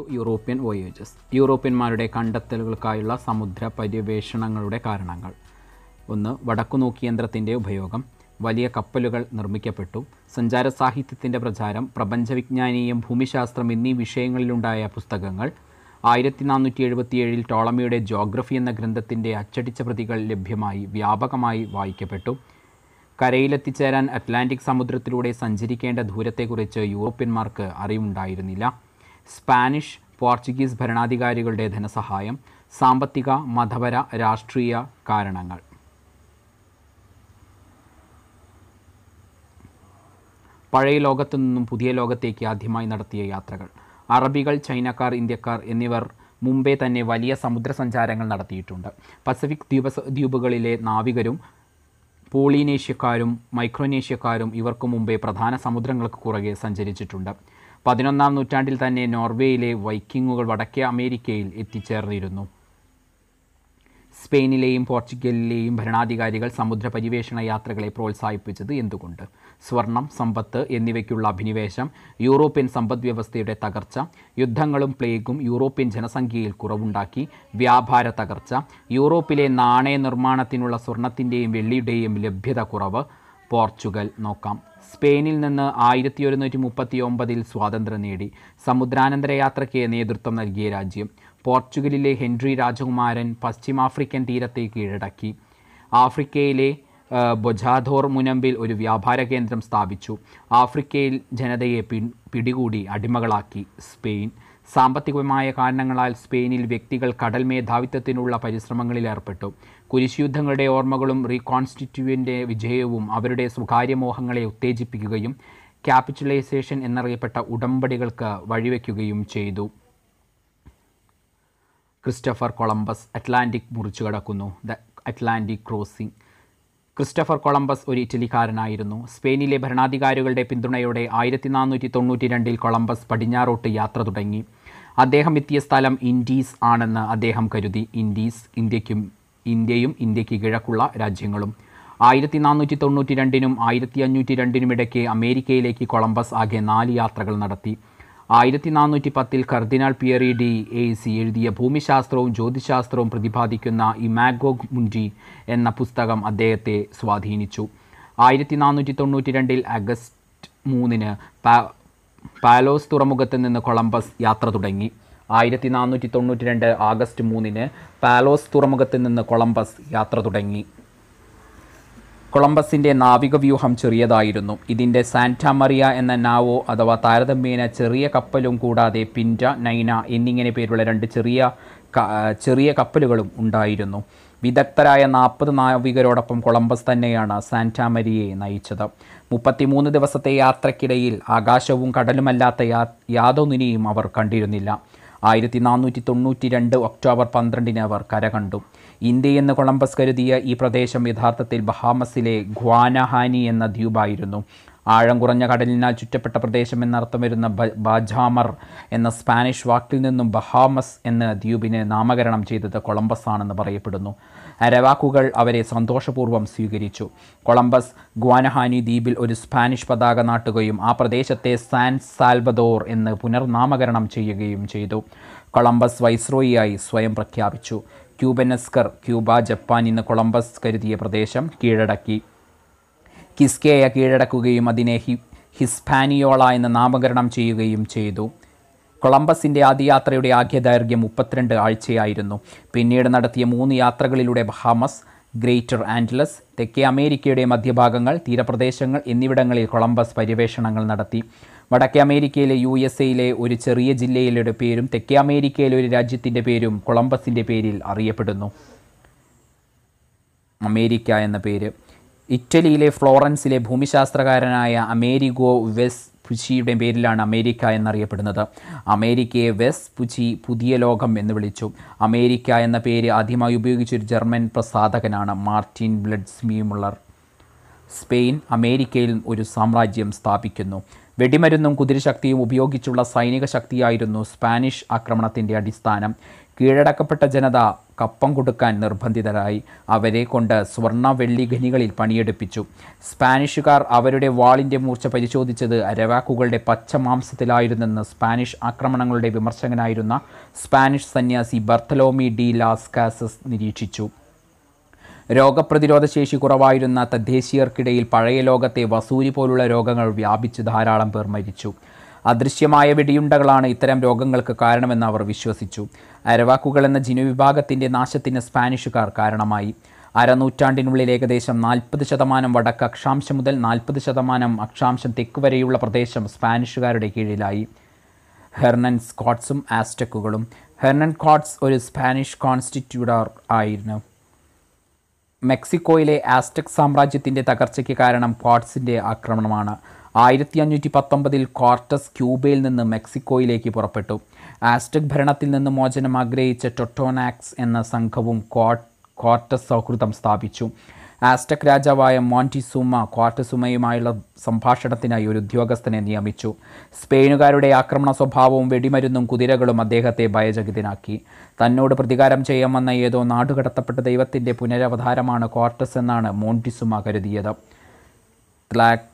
to European voyages യൂറോപ്യന്മാരുടെ കണ്ടെത്തലുകൾക്കായുള്ള സമുദ്ര പര്യവേഷണങ്ങളുടെ കാരണങ്ങൾ ഒന്ന് വടക്കുനോക്കി യന്ത്രത്തിൻ്റെ ഉപയോഗം വലിയ കപ്പലുകൾ നിർമ്മിക്കപ്പെട്ടു സഞ്ചാര സാഹിത്യത്തിൻ്റെ പ്രചാരം പ്രപഞ്ചവിജ്ഞാനീയം ഭൂമിശാസ്ത്രം എന്നീ വിഷയങ്ങളിലുണ്ടായ പുസ്തകങ്ങൾ ആയിരത്തി നാനൂറ്റി എഴുപത്തിയേഴിൽ ടോളമിയുടെ ജോഗ്രഫി എന്ന ഗ്രന്ഥത്തിൻ്റെ അച്ചടിച്ച പ്രതികൾ ലഭ്യമായി വ്യാപകമായി വായിക്കപ്പെട്ടു കരയിലെത്തിച്ചേരാൻ അറ്റ്ലാന്റിക് സമുദ്രത്തിലൂടെ സഞ്ചരിക്കേണ്ട ദൂരത്തെക്കുറിച്ച് യൂറോപ്യന്മാർക്ക് അറിവുണ്ടായിരുന്നില്ല സ്പാനിഷ് പോർച്ചുഗീസ് ഭരണാധികാരികളുടെ ധനസഹായം സാമ്പത്തിക മതപര രാഷ്ട്രീയ കാരണങ്ങൾ പഴയ ലോകത്തു നിന്നും പുതിയ ലോകത്തേക്ക് ആദ്യമായി നടത്തിയ യാത്രകൾ അറബികൾ ചൈനക്കാർ ഇന്ത്യക്കാർ എന്നിവർ മുമ്പേ തന്നെ വലിയ സമുദ്ര സഞ്ചാരങ്ങൾ നടത്തിയിട്ടുണ്ട് പസഫിക് ദ്വീപ ദ്വീപുകളിലെ നാവികരും പോളിനേഷ്യക്കാരും മൈക്രോനേഷ്യക്കാരും ഇവർക്ക് മുമ്പേ പ്രധാന സമുദ്രങ്ങൾക്ക് കുറകെ സഞ്ചരിച്ചിട്ടുണ്ട് പതിനൊന്നാം നൂറ്റാണ്ടിൽ തന്നെ നോർവേയിലെ വൈക്കിങ്ങുകൾ വടക്കേ അമേരിക്കയിൽ എത്തിച്ചേർന്നിരുന്നു സ്പെയിനിലെയും പോർച്ചുഗലിലെയും ഭരണാധികാരികൾ സമുദ്ര പര്യവേഷണ യാത്രകളെ പ്രോത്സാഹിപ്പിച്ചത് എന്തുകൊണ്ട് സ്വർണം സമ്പത്ത് എന്നിവയ്ക്കുള്ള അഭിനിവേശം യൂറോപ്യൻ സമ്പദ് വ്യവസ്ഥയുടെ തകർച്ച യുദ്ധങ്ങളും പ്ലേഗും യൂറോപ്യൻ ജനസംഖ്യയിൽ കുറവുണ്ടാക്കി വ്യാപാര തകർച്ച യൂറോപ്പിലെ നാണയ നിർമ്മാണത്തിനുള്ള സ്വർണത്തിൻ്റെയും വെള്ളിയുടെയും ലഭ്യത കുറവ് പോർച്ചുഗൽ നോക്കാം സ്പെയിനിൽ നിന്ന് ആയിരത്തി ഒരുന്നൂറ്റി മുപ്പത്തി ഒമ്പതിൽ സ്വാതന്ത്ര്യം നേടി സമുദ്രാനന്തര യാത്രയ്ക്ക് നേതൃത്വം നൽകിയ രാജ്യം പോർച്ചുഗലിലെ ഹെൻറി രാജകുമാരൻ പശ്ചിമാഫ്രിക്കൻ തീരത്തെ കീഴടക്കി ആഫ്രിക്കയിലെ ബൊജാധോർ മുനമ്പിൽ ഒരു വ്യാപാര കേന്ദ്രം സ്ഥാപിച്ചു ആഫ്രിക്കയിൽ ജനതയെ പിടികൂടി അടിമകളാക്കി സ്പെയിൻ സാമ്പത്തികമായ കാരണങ്ങളാൽ സ്പെയിനിൽ വ്യക്തികൾ കടൽ മേധാവിത്വത്തിനുള്ള പരിശ്രമങ്ങളിൽ ഏർപ്പെട്ടു യുദ്ധങ്ങളുടെ ഓർമ്മകളും റീകോൺസ്റ്റിറ്റ്യൂവിൻ്റെ വിജയവും അവരുടെ സ്വകാര്യമോഹങ്ങളെ ഉത്തേജിപ്പിക്കുകയും ക്യാപിറ്റലൈസേഷൻ എന്നറിയപ്പെട്ട ഉടമ്പടികൾക്ക് വഴിവെക്കുകയും ചെയ്തു ക്രിസ്റ്റഫർ കൊളംബസ് അറ്റ്ലാന്റിക് മുറിച്ചു കടക്കുന്നു the Atlantic crossing Christopher Columbus ഒരു ഇറ്റലിക്കാരനായിരുന്നു സ്പെയിനിലെ ഭരണാധികാരികളുടെ പിന്തുണയോടെ ആയിരത്തി നാനൂറ്റി തൊണ്ണൂറ്റി രണ്ടിൽ കൊളംബസ് പടിഞ്ഞാറോട്ട് യാത്ര തുടങ്ങി അദ്ദേഹം എത്തിയ സ്ഥലം ഇൻഡീസ് ആണെന്ന് അദ്ദേഹം കരുതി ഇൻഡീസ് ഇന്ത്യയ്ക്കും ഇന്ത്യയും ഇന്ത്യക്ക് കിഴക്കുള്ള രാജ്യങ്ങളും ആയിരത്തി നാനൂറ്റി തൊണ്ണൂറ്റി രണ്ടിനും ആയിരത്തി അഞ്ഞൂറ്റി രണ്ടിനുമിടയ്ക്ക് അമേരിക്കയിലേക്ക് കൊളംബസ് ആകെ നാല് യാത്രകൾ നടത്തി ആയിരത്തി നാനൂറ്റി പത്തിൽ കർദിനാൾ പിയറി ഡി സി എഴുതിയ ഭൂമിശാസ്ത്രവും ജ്യോതിശാസ്ത്രവും പ്രതിപാദിക്കുന്ന ഇമാഗോഗ് മുൻഡി എന്ന പുസ്തകം അദ്ദേഹത്തെ സ്വാധീനിച്ചു ആയിരത്തി നാനൂറ്റി തൊണ്ണൂറ്റി രണ്ടിൽ ആഗസ്റ്റ് മൂന്നിന് പാലോസ് തുറമുഖത്ത് നിന്ന് കൊളംബസ് യാത്ര തുടങ്ങി ആയിരത്തി നാനൂറ്റി തൊണ്ണൂറ്റി രണ്ട് ആഗസ്റ്റ് മൂന്നിന് പാലോസ് തുറമുഖത്ത് നിന്ന് കൊളംബസ് യാത്ര തുടങ്ങി കൊളംബസിൻ്റെ നാവിക വ്യൂഹം ചെറിയതായിരുന്നു ഇതിൻ്റെ സാന്റ മറിയ എന്ന നാവോ അഥവാ താരതമ്യേന ചെറിയ കപ്പലും കൂടാതെ പിൻറ്റ നൈന എന്നിങ്ങനെ പേരുള്ള രണ്ട് ചെറിയ ചെറിയ കപ്പലുകളും ഉണ്ടായിരുന്നു വിദഗ്ധരായ നാൽപ്പത് നാവികരോടൊപ്പം കൊളംബസ് തന്നെയാണ് സാന്റാമരിയെ നയിച്ചത് മുപ്പത്തിമൂന്ന് ദിവസത്തെ യാത്രക്കിടയിൽ ആകാശവും കടലുമല്ലാത്ത യാ യാതൊന്നിനെയും അവർ കണ്ടിരുന്നില്ല ആയിരത്തി നാനൂറ്റി തൊണ്ണൂറ്റി രണ്ട് ഒക്ടോബർ പന്ത്രണ്ടിന് അവർ കരകണ്ടു ഇന്ത്യയെന്ന് കൊളംബസ് കരുതിയ ഈ പ്രദേശം യഥാർത്ഥത്തിൽ ബഹാമസിലെ ഗ്വാനഹാനി എന്ന ദ്വീപായിരുന്നു ആഴം കുറഞ്ഞ കടലിനാൽ ചുറ്റപ്പെട്ട പ്രദേശം എന്നർത്ഥം വരുന്ന ബാജാമർ എന്ന സ്പാനിഷ് വാക്കിൽ നിന്നും ബഹാമസ് എന്ന ദ്വീപിനെ നാമകരണം ചെയ്തത് കൊളംബസ് ആണെന്ന് പറയപ്പെടുന്നു അരവാക്കുകൾ അവരെ സന്തോഷപൂർവ്വം സ്വീകരിച്ചു കൊളംബസ് ഗ്വാനഹാനി ദ്വീപിൽ ഒരു സ്പാനിഷ് പതാക നാട്ടുകയും ആ പ്രദേശത്തെ സാൻ സാൽബദോർ എന്ന് പുനർനാമകരണം ചെയ്യുകയും ചെയ്തു കൊളംബസ് വൈസ്രോയിയായി സ്വയം പ്രഖ്യാപിച്ചു ക്യൂബനസ്കർ ക്യൂബ ജപ്പാൻ ഇന്ന് കൊളംബസ് കരുതിയ പ്രദേശം കീഴടക്കി കിസ്കേയ കീഴടക്കുകയും അതിനെ ഹി ഹിസ്പാനിയോള എന്ന് നാമകരണം ചെയ്യുകയും ചെയ്തു ആദ്യ ആദ്യയാത്രയുടെ ആകെ ദൈർഘ്യം മുപ്പത്തിരണ്ട് ആഴ്ചയായിരുന്നു പിന്നീട് നടത്തിയ മൂന്ന് യാത്രകളിലൂടെ ബഹാമസ് ഗ്രേറ്റർ ആൻഡ്ലസ് തെക്കേ അമേരിക്കയുടെ മധ്യഭാഗങ്ങൾ തീരപ്രദേശങ്ങൾ എന്നിവിടങ്ങളിൽ കൊളംബസ് പര്യവേഷണങ്ങൾ നടത്തി വടക്കേ അമേരിക്കയിലെ യു എസ് എയിലെ ഒരു ചെറിയ ജില്ലയിലെ പേരും തെക്കേ അമേരിക്കയിലെ ഒരു രാജ്യത്തിൻ്റെ പേരും കൊളംബസിൻ്റെ പേരിൽ അറിയപ്പെടുന്നു അമേരിക്ക എന്ന പേര് ഇറ്റലിയിലെ ഫ്ലോറൻസിലെ ഭൂമിശാസ്ത്രകാരനായ അമേരിഗോ വെസ് പുച്ചിയുടെ പേരിലാണ് അമേരിക്ക എന്നറിയപ്പെടുന്നത് അമേരിക്കയെ വെസ് പുച്ചി പുതിയ ലോകം എന്ന് വിളിച്ചു അമേരിക്ക എന്ന പേര് ആദ്യമായി ഉപയോഗിച്ചൊരു ജർമ്മൻ പ്രസാധകനാണ് മാർട്ടിൻ ബ്ലഡ്സ്മിയുമുള്ളർ സ്പെയിൻ അമേരിക്കയിൽ ഒരു സാമ്രാജ്യം സ്ഥാപിക്കുന്നു വെടിമരുന്നും കുതിരശക്തിയും ഉപയോഗിച്ചുള്ള സൈനിക ശക്തിയായിരുന്നു സ്പാനിഷ് ആക്രമണത്തിൻ്റെ അടിസ്ഥാനം കീഴടക്കപ്പെട്ട ജനത കപ്പം കൊടുക്കാൻ നിർബന്ധിതരായി അവരെ കൊണ്ട് സ്വർണ്ണ വെള്ളി ഖനികളിൽ പണിയെടുപ്പിച്ചു സ്പാനിഷുകാർ അവരുടെ വാളിൻ്റെ മൂർച്ച പരിശോധിച്ചത് പച്ച മാംസത്തിലായിരുന്നെന്ന് സ്പാനിഷ് ആക്രമണങ്ങളുടെ വിമർശകനായിരുന്ന സ്പാനിഷ് സന്യാസി ബർത്തലോമി ഡി ലാസ് കാസസ് നിരീക്ഷിച്ചു രോഗപ്രതിരോധ ശേഷി കുറവായിരുന്ന തദ്ദേശീയർക്കിടയിൽ പഴയ ലോകത്തെ വസൂരി പോലുള്ള രോഗങ്ങൾ വ്യാപിച്ച് ധാരാളം പേർ മരിച്ചു അദൃശ്യമായ വെടിയുണ്ടകളാണ് ഇത്തരം രോഗങ്ങൾക്ക് കാരണമെന്ന് അവർ വിശ്വസിച്ചു അരവാക്കുകൾ എന്ന ജിനുവിഭാഗത്തിൻ്റെ നാശത്തിന് സ്പാനിഷുകാർ കാരണമായി അരനൂറ്റാണ്ടിനുള്ളിൽ ഏകദേശം നാൽപ്പത് ശതമാനം വടക്ക് അക്ഷാംശം മുതൽ നാൽപ്പത് ശതമാനം അക്ഷാംശം തെക്ക് വരെയുള്ള പ്രദേശം സ്പാനിഷുകാരുടെ കീഴിലായി ഹെർണൻ സ്കോട്ട്സും ആസ്റ്റക്കുകളും ഹെർണൻ കോട്ട്സ് ഒരു സ്പാനിഷ് കോൺസ്റ്റിറ്റ്യൂട്ടർ ആയിരുന്നു മെക്സിക്കോയിലെ ആസ്റ്റക് സാമ്രാജ്യത്തിൻ്റെ തകർച്ചയ്ക്ക് കാരണം കോട്ട്സിൻ്റെ ആക്രമണമാണ് ആയിരത്തി അഞ്ഞൂറ്റി പത്തൊമ്പതിൽ ക്വാർട്ടസ് ക്യൂബയിൽ നിന്ന് മെക്സിക്കോയിലേക്ക് പുറപ്പെട്ടു ആസ്റ്റക് ഭരണത്തിൽ നിന്ന് മോചനം ആഗ്രഹിച്ച ടൊട്ടോനാക്സ് എന്ന സംഘവും ക്വാർട്ടസ് സൗഹൃദം സ്ഥാപിച്ചു ആസ്റ്റക് രാജാവായ മോണ്ടിസൂമ ക്വാർട്ടസുമയുമായുള്ള സംഭാഷണത്തിനായി ഒരു ഉദ്യോഗസ്ഥനെ നിയമിച്ചു സ്പെയിനുകാരുടെ ആക്രമണ സ്വഭാവവും വെടിമരുന്നും കുതിരകളും അദ്ദേഹത്തെ ഭയചകിതനാക്കി തന്നോട് പ്രതികാരം ചെയ്യാൻ വന്ന ഏതോ നാടുകടത്തപ്പെട്ട ദൈവത്തിൻ്റെ പുനരവതാരമാണ് ക്വാർട്ടസ് എന്നാണ് മോണ്ടിസുമ കരുതിയത് ത്ലാക്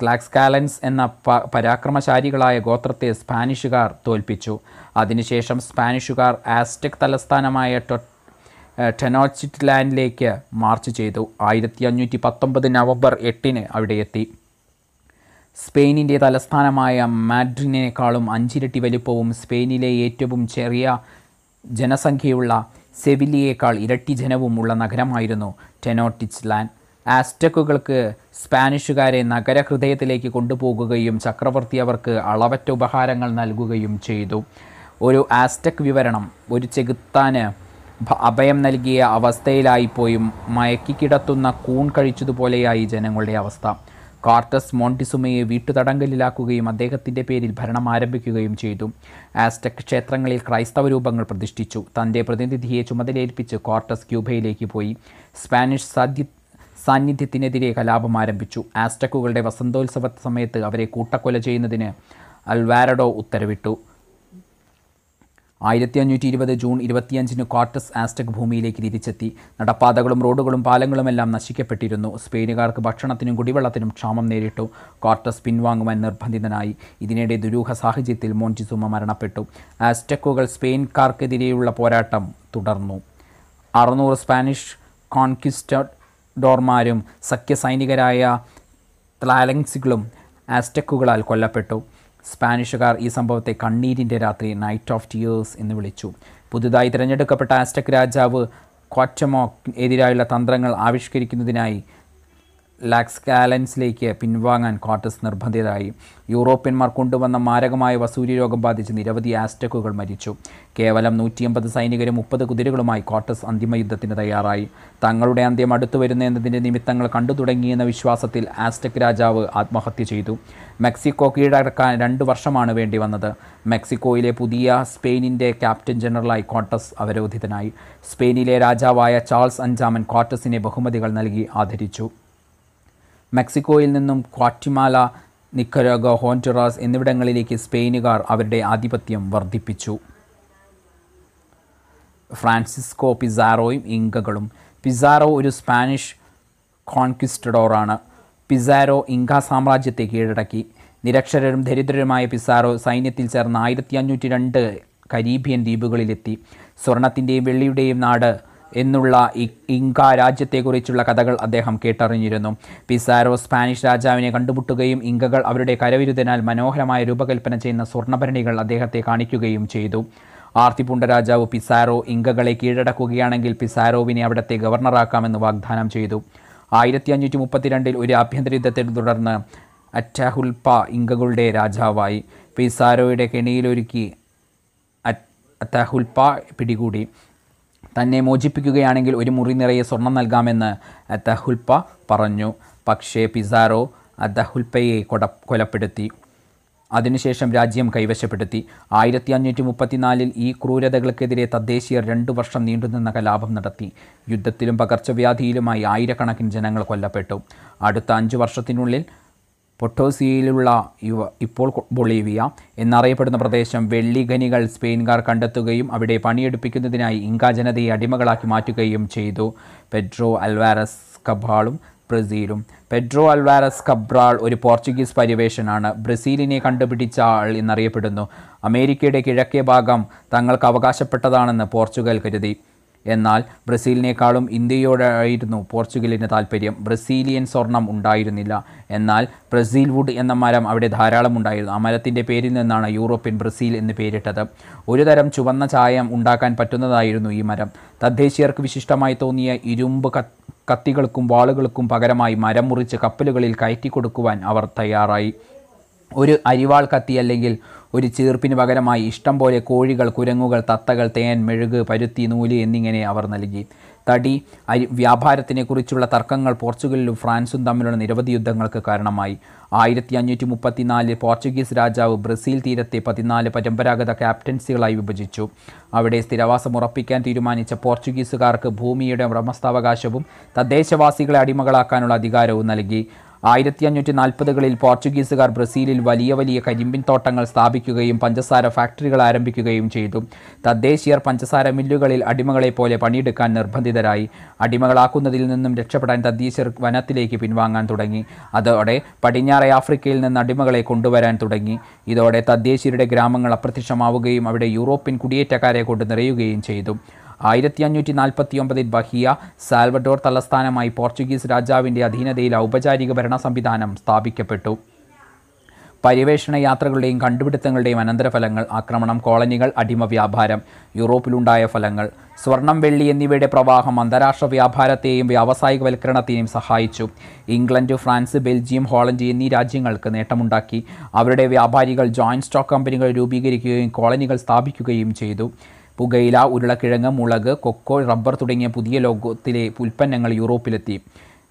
ത്ലാക്സ്കാലൻസ് എന്ന പ പരാക്രമശാലികളായ ഗോത്രത്തെ സ്പാനിഷുകാർ തോൽപ്പിച്ചു അതിനുശേഷം സ്പാനിഷുകാർ ആസ്റ്റെക് തലസ്ഥാനമായ ടൊ ടെനോച്ചിറ്റ്ലാൻഡിലേക്ക് മാർച്ച് ചെയ്തു ആയിരത്തി അഞ്ഞൂറ്റി പത്തൊമ്പത് നവംബർ എട്ടിന് അവിടെ എത്തി സ്പെയിനിൻ്റെ തലസ്ഥാനമായ മാഡ്രിനേക്കാളും അഞ്ചിരട്ടി വലുപ്പവും സ്പെയിനിലെ ഏറ്റവും ചെറിയ ജനസംഖ്യയുള്ള സെവിലിയേക്കാൾ ഇരട്ടി ജനവും ഉള്ള നഗരമായിരുന്നു ടെനോട്ടിച്ച്ലാൻഡ് ആസ്റ്റക്കുകൾക്ക് സ്പാനിഷുകാരെ നഗരഹൃദയത്തിലേക്ക് കൊണ്ടുപോകുകയും ചക്രവർത്തി അവർക്ക് അളവറ്റ ഉപഹാരങ്ങൾ നൽകുകയും ചെയ്തു ഒരു ആസ്റ്റക് വിവരണം ഒരു ചെകുത്താന് അഭയം നൽകിയ അവസ്ഥയിലായിപ്പോയും മയക്കിക്കിടത്തുന്ന കൂൺ കഴിച്ചതുപോലെയായി ജനങ്ങളുടെ അവസ്ഥ കാർട്ടസ് മോണ്ടിസുമയെ വീട്ടുതടങ്കലിലാക്കുകയും അദ്ദേഹത്തിൻ്റെ പേരിൽ ഭരണം ആരംഭിക്കുകയും ചെയ്തു ആസ്റ്റക് ക്ഷേത്രങ്ങളിൽ ക്രൈസ്തവ രൂപങ്ങൾ പ്രതിഷ്ഠിച്ചു തൻ്റെ പ്രതിനിധിയെ ചുമതലയേൽപ്പിച്ച് കാർട്ടസ് ക്യൂബയിലേക്ക് പോയി സ്പാനിഷ് സാധ്യ സാന്നിധ്യത്തിനെതിരെ കലാപം ആരംഭിച്ചു ആസ്റ്റക്കുകളുടെ വസന്തോത്സവ സമയത്ത് അവരെ കൂട്ടക്കൊല ചെയ്യുന്നതിന് അൽവാരഡോ ഉത്തരവിട്ടു ആയിരത്തി അഞ്ഞൂറ്റി ഇരുപത് ജൂൺ ഇരുപത്തിയഞ്ചിന് കോർട്ടസ് ആസ്റ്റക് ഭൂമിയിലേക്ക് തിരിച്ചെത്തി നടപ്പാതകളും റോഡുകളും പാലങ്ങളുമെല്ലാം നശിക്കപ്പെട്ടിരുന്നു സ്പെയിനുകാർക്ക് ഭക്ഷണത്തിനും കുടിവെള്ളത്തിനും ക്ഷാമം നേരിട്ടു ക്വാർട്ടസ് പിൻവാങ്ങുവാൻ നിർബന്ധിതനായി ഇതിനിടെ ദുരൂഹ സാഹചര്യത്തിൽ മോൻജിസുമ മരണപ്പെട്ടു ആസ്റ്റക്കുകൾ സ്പെയിൻകാർക്കെതിരെയുള്ള പോരാട്ടം തുടർന്നു അറുന്നൂറ് സ്പാനിഷ് കോൺക്വിസ്റ്റഡ് ഡോർമാരും സഖ്യസൈനികരായ ത്ലാലങ്സികളും ആസ്റ്റക്കുകളാൽ കൊല്ലപ്പെട്ടു സ്പാനിഷുകാർ ഈ സംഭവത്തെ കണ്ണീരിൻ്റെ രാത്രി നൈറ്റ് ഓഫ് ടിയേഴ്സ് എന്ന് വിളിച്ചു പുതുതായി തിരഞ്ഞെടുക്കപ്പെട്ട ആസ്റ്റക് രാജാവ് ക്വാറ്റമോ എതിരായുള്ള തന്ത്രങ്ങൾ ആവിഷ്കരിക്കുന്നതിനായി കാലൻസിലേക്ക് പിൻവാങ്ങാൻ കോട്ടസ് നിർബന്ധിതരായി യൂറോപ്യന്മാർ കൊണ്ടുവന്ന മാരകമായ വസൂരി രോഗം ബാധിച്ച് നിരവധി ആസ്റ്റക്കുകൾ മരിച്ചു കേവലം നൂറ്റിയമ്പത് സൈനികരും മുപ്പത് കുതിരകളുമായി അന്തിമ യുദ്ധത്തിന് തയ്യാറായി തങ്ങളുടെ അന്ത്യം അടുത്തുവരുന്ന എന്നതിൻ്റെ നിമിത്തങ്ങൾ കണ്ടു തുടങ്ങിയെന്ന വിശ്വാസത്തിൽ ആസ്റ്റക് രാജാവ് ആത്മഹത്യ ചെയ്തു മെക്സിക്കോ കീഴടക്കാൻ രണ്ട് വർഷമാണ് വേണ്ടി വന്നത് മെക്സിക്കോയിലെ പുതിയ സ്പെയിനിൻ്റെ ക്യാപ്റ്റൻ ജനറലായി കോട്ടസ് അവരോധിതനായി സ്പെയിനിലെ രാജാവായ ചാൾസ് അഞ്ചാമൻ കോട്ടസിനെ ബഹുമതികൾ നൽകി ആദരിച്ചു മെക്സിക്കോയിൽ നിന്നും ക്വാറ്റിമാല നിക്കരാഗ ഹോൻറ്റുറാസ് എന്നിവിടങ്ങളിലേക്ക് സ്പെയിനുകാർ അവരുടെ ആധിപത്യം വർദ്ധിപ്പിച്ചു ഫ്രാൻസിസ്കോ പിസാറോയും ഇങ്കകളും പിസാറോ ഒരു സ്പാനിഷ് കോൺക്വിസ്റ്റഡോറാണ് പിസാറോ ഇങ്ക സാമ്രാജ്യത്തെ കീഴടക്കി നിരക്ഷരരും ദരിദ്രരുമായ പിസാറോ സൈന്യത്തിൽ ചേർന്ന് ആയിരത്തി അഞ്ഞൂറ്റി രണ്ട് കരീബിയൻ ദ്വീപുകളിലെത്തി സ്വർണത്തിൻ്റെയും വെള്ളിയുടെയും നാട് എന്നുള്ള ഇങ്ക രാജ്യത്തെക്കുറിച്ചുള്ള കഥകൾ അദ്ദേഹം കേട്ടറിഞ്ഞിരുന്നു പിസാരോ സ്പാനിഷ് രാജാവിനെ കണ്ടുമുട്ടുകയും ഇങ്കകൾ അവരുടെ കരവിരുതിനാൽ മനോഹരമായ രൂപകൽപ്പന ചെയ്യുന്ന സ്വർണ്ണഭരണികൾ അദ്ദേഹത്തെ കാണിക്കുകയും ചെയ്തു ആർത്തിപുണ്ട രാജാവ് പിസാരോ ഇങ്കകളെ കീഴടക്കുകയാണെങ്കിൽ പിസാരോവിനെ അവിടത്തെ ഗവർണറാക്കാമെന്ന് വാഗ്ദാനം ചെയ്തു ആയിരത്തി അഞ്ഞൂറ്റി മുപ്പത്തിരണ്ടിൽ ഒരു ആഭ്യന്തര യുദ്ധത്തെ തുടർന്ന് അറ്റാഹുൽപ ഇങ്കകളുടെ രാജാവായി പിസാരോയുടെ കെണിയിലൊരുക്കി അറ്റാഹുൽപ പിടികൂടി തന്നെ മോചിപ്പിക്കുകയാണെങ്കിൽ ഒരു മുറി നിറയെ സ്വർണം നൽകാമെന്ന് അദ്ദേഹുൽപ്പ പറഞ്ഞു പക്ഷേ പിസാറോ അദ്ദേഹുൽപ്പയെ കൊട കൊലപ്പെടുത്തി അതിനുശേഷം രാജ്യം കൈവശപ്പെടുത്തി ആയിരത്തി അഞ്ഞൂറ്റി മുപ്പത്തിനാലിൽ ഈ ക്രൂരതകൾക്കെതിരെ തദ്ദേശീയർ രണ്ടു വർഷം നീണ്ടുനിന്ന കലാപം നടത്തി യുദ്ധത്തിലും പകർച്ചവ്യാധിയിലുമായി ആയിരക്കണക്കിന് ജനങ്ങൾ കൊല്ലപ്പെട്ടു അടുത്ത അഞ്ചു വർഷത്തിനുള്ളിൽ പൊട്ടോസിയിലുള്ള യുവ ഇപ്പോൾ ബൊളീവിയ എന്നറിയപ്പെടുന്ന പ്രദേശം വെള്ളി ഖനികൾ സ്പെയിൻകാർ കണ്ടെത്തുകയും അവിടെ പണിയെടുപ്പിക്കുന്നതിനായി ഇങ്ക ജനതയെ അടിമകളാക്കി മാറ്റുകയും ചെയ്തു പെഡ്രോ അൽവാരസ് കബാളും ബ്രസീലും പെഡ്രോ അൽവാരസ് കബ്രാൾ ഒരു പോർച്ചുഗീസ് പര്യവേഷനാണ് ബ്രസീലിനെ കണ്ടുപിടിച്ച ആൾ എന്നറിയപ്പെടുന്നു അമേരിക്കയുടെ കിഴക്കേ ഭാഗം തങ്ങൾക്ക് അവകാശപ്പെട്ടതാണെന്ന് പോർച്ചുഗൽ കരുതി എന്നാൽ ബ്രസീലിനേക്കാളും ഇന്ത്യയോടായിരുന്നു പോർച്ചുഗലിന് താല്പര്യം ബ്രസീലിയൻ സ്വർണം ഉണ്ടായിരുന്നില്ല എന്നാൽ ബ്രസീൽ വുഡ് എന്ന മരം അവിടെ ധാരാളം ഉണ്ടായിരുന്നു ആ മരത്തിൻ്റെ പേരിൽ നിന്നാണ് യൂറോപ്യൻ ബ്രസീൽ എന്ന് പേരിട്ടത് ഒരു തരം ചുവന്ന ചായം ഉണ്ടാക്കാൻ പറ്റുന്നതായിരുന്നു ഈ മരം തദ്ദേശീയർക്ക് വിശിഷ്ടമായി തോന്നിയ ഇരുമ്പ് കത്തികൾക്കും വാളുകൾക്കും പകരമായി മരം മുറിച്ച് കപ്പലുകളിൽ കയറ്റി കൊടുക്കുവാൻ അവർ തയ്യാറായി ഒരു അരിവാൾ കത്തി അല്ലെങ്കിൽ ഒരു ചീർപ്പിന് പകരമായി ഇഷ്ടം പോലെ കോഴികൾ കുരങ്ങുകൾ തത്തകൾ തേൻ മെഴുക് പരുത്തി നൂല് എന്നിങ്ങനെ അവർ നൽകി തടി അരി വ്യാപാരത്തിനെക്കുറിച്ചുള്ള തർക്കങ്ങൾ പോർച്ചുഗലിലും ഫ്രാൻസും തമ്മിലുള്ള നിരവധി യുദ്ധങ്ങൾക്ക് കാരണമായി ആയിരത്തി അഞ്ഞൂറ്റി മുപ്പത്തിനാലിൽ പോർച്ചുഗീസ് രാജാവ് ബ്രസീൽ തീരത്തെ പതിനാല് പരമ്പരാഗത ക്യാപ്റ്റൻസികളായി വിഭജിച്ചു അവിടെ സ്ഥിരവാസം ഉറപ്പിക്കാൻ തീരുമാനിച്ച പോർച്ചുഗീസുകാർക്ക് ഭൂമിയുടെ ഉടമസ്ഥാവകാശവും തദ്ദേശവാസികളെ അടിമകളാക്കാനുള്ള അധികാരവും നൽകി ആയിരത്തി അഞ്ഞൂറ്റി നാൽപ്പതുകളിൽ പോർച്ചുഗീസുകാർ ബ്രസീലിൽ വലിയ വലിയ കരിമ്പിൻ തോട്ടങ്ങൾ സ്ഥാപിക്കുകയും പഞ്ചസാര ഫാക്ടറികൾ ആരംഭിക്കുകയും ചെയ്തു തദ്ദേശീയർ പഞ്ചസാര മില്ലുകളിൽ അടിമകളെ പോലെ പണിയെടുക്കാൻ നിർബന്ധിതരായി അടിമകളാക്കുന്നതിൽ നിന്നും രക്ഷപ്പെടാൻ തദ്ദേശീയർ വനത്തിലേക്ക് പിൻവാങ്ങാൻ തുടങ്ങി അതോടെ പടിഞ്ഞാറെ ആഫ്രിക്കയിൽ നിന്ന് അടിമകളെ കൊണ്ടുവരാൻ തുടങ്ങി ഇതോടെ തദ്ദേശീയരുടെ ഗ്രാമങ്ങൾ അപ്രത്യക്ഷമാവുകയും അവിടെ യൂറോപ്യൻ കുടിയേറ്റക്കാരെ കൊണ്ട് നിറയുകയും ചെയ്തു ആയിരത്തി അഞ്ഞൂറ്റി നാൽപ്പത്തി ഒമ്പതിൽ ബഹിയ സാൽവഡോർ തലസ്ഥാനമായി പോർച്ചുഗീസ് രാജാവിൻ്റെ അധീനതയിൽ ഔപചാരിക ഭരണ സംവിധാനം സ്ഥാപിക്കപ്പെട്ടു പര്യവേഷണ യാത്രകളുടെയും കണ്ടുപിടുത്തങ്ങളുടെയും അനന്തരഫലങ്ങൾ ആക്രമണം കോളനികൾ അടിമ വ്യാപാരം യൂറോപ്പിലുണ്ടായ ഫലങ്ങൾ സ്വർണം വെള്ളി എന്നിവയുടെ പ്രവാഹം അന്താരാഷ്ട്ര വ്യാപാരത്തെയും വ്യാവസായികവൽക്കരണത്തെയും സഹായിച്ചു ഇംഗ്ലണ്ട് ഫ്രാൻസ് ബെൽജിയം ഹോളണ്ട് എന്നീ രാജ്യങ്ങൾക്ക് നേട്ടമുണ്ടാക്കി അവരുടെ വ്യാപാരികൾ ജോയിൻറ്റ് സ്റ്റോക്ക് കമ്പനികൾ രൂപീകരിക്കുകയും കോളനികൾ സ്ഥാപിക്കുകയും ചെയ്തു പുകയില ഉരുളക്കിഴങ്ങ് മുളക് കൊക്കോ റബ്ബർ തുടങ്ങിയ പുതിയ ലോകത്തിലെ ഉൽപ്പന്നങ്ങൾ യൂറോപ്പിലെത്തി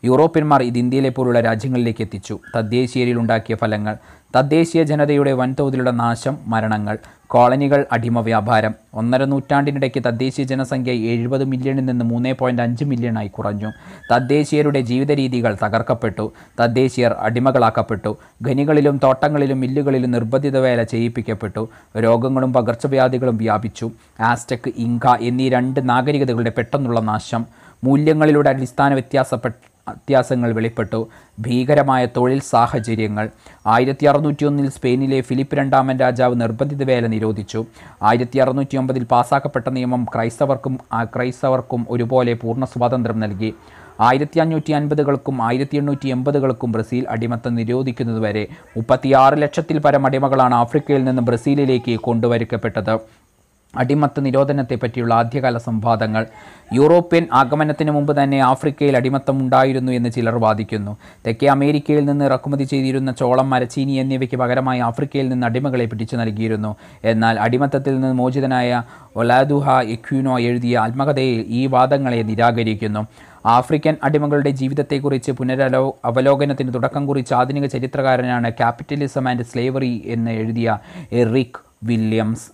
യൂറോപ്യന്മാർ ഇത് ഇന്ത്യയിലെ പോലുള്ള രാജ്യങ്ങളിലേക്ക് എത്തിച്ചു തദ്ദേശീയരിൽ ഉണ്ടാക്കിയ ഫലങ്ങൾ തദ്ദേശീയ ജനതയുടെ വൻതോതിലുള്ള നാശം മരണങ്ങൾ കോളനികൾ അടിമ വ്യാപാരം ഒന്നര നൂറ്റാണ്ടിനിടയ്ക്ക് തദ്ദേശീയ ജനസംഖ്യ എഴുപത് മില്യണിൽ നിന്ന് മൂന്ന് പോയിൻറ്റ് അഞ്ച് മില്യണായി കുറഞ്ഞു തദ്ദേശീയരുടെ ജീവിത രീതികൾ തകർക്കപ്പെട്ടു തദ്ദേശീയർ അടിമകളാക്കപ്പെട്ടു ഖനികളിലും തോട്ടങ്ങളിലും മില്ലുകളിലും നിർബന്ധിത വേല ചെയ്യിപ്പിക്കപ്പെട്ടു രോഗങ്ങളും പകർച്ചവ്യാധികളും വ്യാപിച്ചു ആസ്റ്റക് ഇങ്ക എന്നീ രണ്ട് നാഗരികതകളുടെ പെട്ടെന്നുള്ള നാശം മൂല്യങ്ങളിലൂടെ അടിസ്ഥാന വ്യത്യാസപ്പെട്ട വ്യത്യാസങ്ങൾ വെളിപ്പെട്ടു ഭീകരമായ തൊഴിൽ സാഹചര്യങ്ങൾ ആയിരത്തി ഒന്നിൽ സ്പെയിനിലെ ഫിലിപ്പ് രണ്ടാമൻ രാജാവ് നിർബന്ധിത വേല നിരോധിച്ചു ആയിരത്തി അറുന്നൂറ്റി ഒമ്പതിൽ പാസാക്കപ്പെട്ട നിയമം ക്രൈസ്തവർക്കും ക്രൈസ്തവർക്കും ഒരുപോലെ പൂർണ്ണ സ്വാതന്ത്ര്യം നൽകി ആയിരത്തി അഞ്ഞൂറ്റി അൻപതുകൾക്കും ആയിരത്തി എണ്ണൂറ്റി എൺപതുകൾക്കും ബ്രസീൽ അടിമത്തം നിരോധിക്കുന്നതുവരെ മുപ്പത്തിയാറ് ലക്ഷത്തിൽ പരം അടിമകളാണ് ആഫ്രിക്കയിൽ നിന്ന് ബ്രസീലിലേക്ക് കൊണ്ടുവരിക്കപ്പെട്ടത് അടിമത്ത നിരോധനത്തെപ്പറ്റിയുള്ള ആദ്യകാല സംവാദങ്ങൾ യൂറോപ്യൻ ആഗമനത്തിന് മുമ്പ് തന്നെ ആഫ്രിക്കയിൽ അടിമത്തം ഉണ്ടായിരുന്നു എന്ന് ചിലർ വാദിക്കുന്നു തെക്കേ അമേരിക്കയിൽ നിന്ന് ഇറക്കുമതി ചെയ്തിരുന്ന ചോളം മരച്ചീനി എന്നിവയ്ക്ക് പകരമായി ആഫ്രിക്കയിൽ നിന്ന് അടിമകളെ പിടിച്ചു നൽകിയിരുന്നു എന്നാൽ അടിമത്തത്തിൽ നിന്ന് മോചിതനായ ഒലാദുഹ എക്യൂനോ എഴുതിയ ആത്മകഥയിൽ ഈ വാദങ്ങളെ നിരാകരിക്കുന്നു ആഫ്രിക്കൻ അടിമകളുടെ ജീവിതത്തെക്കുറിച്ച് പുനരലോ അവലോകനത്തിന് തുടക്കം കുറിച്ച ആധുനിക ചരിത്രകാരനാണ് ക്യാപിറ്റലിസം ആൻഡ് സ്ലേവറി എന്ന് എഴുതിയ Eric Williams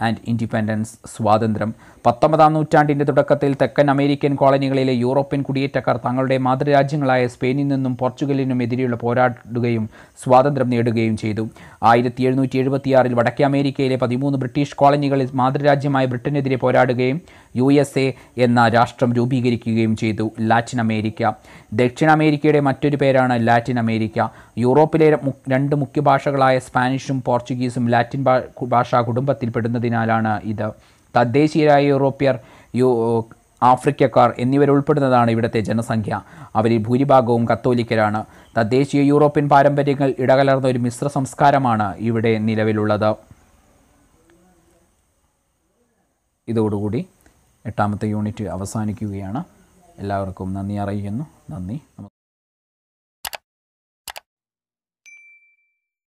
and independence, swadandram, പത്തൊമ്പതാം നൂറ്റാണ്ടിൻ്റെ തുടക്കത്തിൽ തെക്കൻ അമേരിക്കൻ കോളനികളിലെ യൂറോപ്യൻ കുടിയേറ്റക്കാർ തങ്ങളുടെ മാതൃരാജ്യങ്ങളായ സ്പെയിനിൽ നിന്നും പോർച്ചുഗലിനും എതിരെയുള്ള പോരാടുകയും സ്വാതന്ത്ര്യം നേടുകയും ചെയ്തു ആയിരത്തി എഴുന്നൂറ്റി എഴുപത്തിയാറിൽ വടക്കേ അമേരിക്കയിലെ പതിമൂന്ന് ബ്രിട്ടീഷ് കോളനികളിൽ മാതൃരാജ്യമായ ബ്രിട്ടനെതിരെ പോരാടുകയും യു എസ് എ എന്ന രാഷ്ട്രം രൂപീകരിക്കുകയും ചെയ്തു ലാറ്റിൻ അമേരിക്ക ദക്ഷിണ അമേരിക്കയുടെ മറ്റൊരു പേരാണ് ലാറ്റിൻ അമേരിക്ക യൂറോപ്പിലെ രണ്ട് മുഖ്യ ഭാഷകളായ സ്പാനിഷും പോർച്ചുഗീസും ലാറ്റിൻ ഭാഷാ കുടുംബത്തിൽ പെടുന്നതിനാലാണ് ഇത് തദ്ദേശീയരായ യൂറോപ്യർ യു ആഫ്രിക്കക്കാർ എന്നിവരുൾപ്പെടുന്നതാണ് ഇവിടുത്തെ ജനസംഖ്യ അവരിൽ ഭൂരിഭാഗവും കത്തോലിക്കരാണ് തദ്ദേശീയ യൂറോപ്യൻ പാരമ്പര്യങ്ങൾ ഇടകലർന്ന ഒരു മിശ്ര സംസ്കാരമാണ് ഇവിടെ നിലവിലുള്ളത് ഇതോടുകൂടി എട്ടാമത്തെ യൂണിറ്റ് അവസാനിക്കുകയാണ് എല്ലാവർക്കും നന്ദി അറിയിക്കുന്നു നന്ദി